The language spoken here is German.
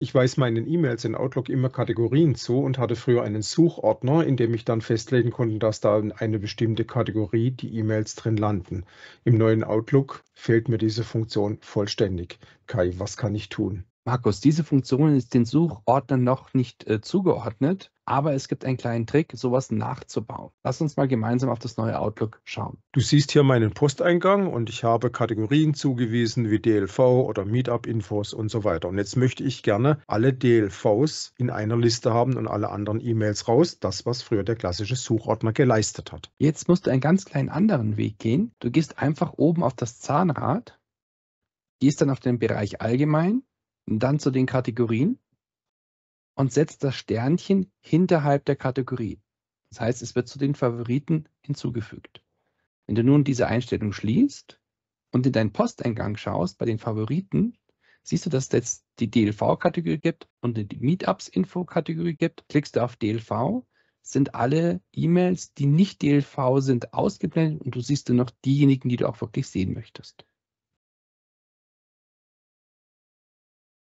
Ich weise meinen E-Mails in Outlook immer Kategorien zu und hatte früher einen Suchordner, in dem ich dann festlegen konnte, dass da in eine bestimmte Kategorie die E-Mails drin landen. Im neuen Outlook fehlt mir diese Funktion vollständig. Kai, was kann ich tun? Markus, diese Funktion ist den Suchordnern noch nicht äh, zugeordnet. Aber es gibt einen kleinen Trick, sowas nachzubauen. Lass uns mal gemeinsam auf das neue Outlook schauen. Du siehst hier meinen Posteingang und ich habe Kategorien zugewiesen wie DLV oder Meetup-Infos und so weiter. Und jetzt möchte ich gerne alle DLVs in einer Liste haben und alle anderen E-Mails raus. Das, was früher der klassische Suchordner geleistet hat. Jetzt musst du einen ganz kleinen anderen Weg gehen. Du gehst einfach oben auf das Zahnrad, gehst dann auf den Bereich Allgemein und dann zu den Kategorien und setzt das Sternchen hinterhalb der Kategorie. Das heißt, es wird zu den Favoriten hinzugefügt. Wenn du nun diese Einstellung schließt und in deinen Posteingang schaust bei den Favoriten, siehst du, dass es jetzt die DLV-Kategorie gibt und die Meetups-Info-Kategorie gibt. Klickst du auf DLV, sind alle E-Mails, die nicht DLV sind, ausgeblendet und du siehst nur noch diejenigen, die du auch wirklich sehen möchtest.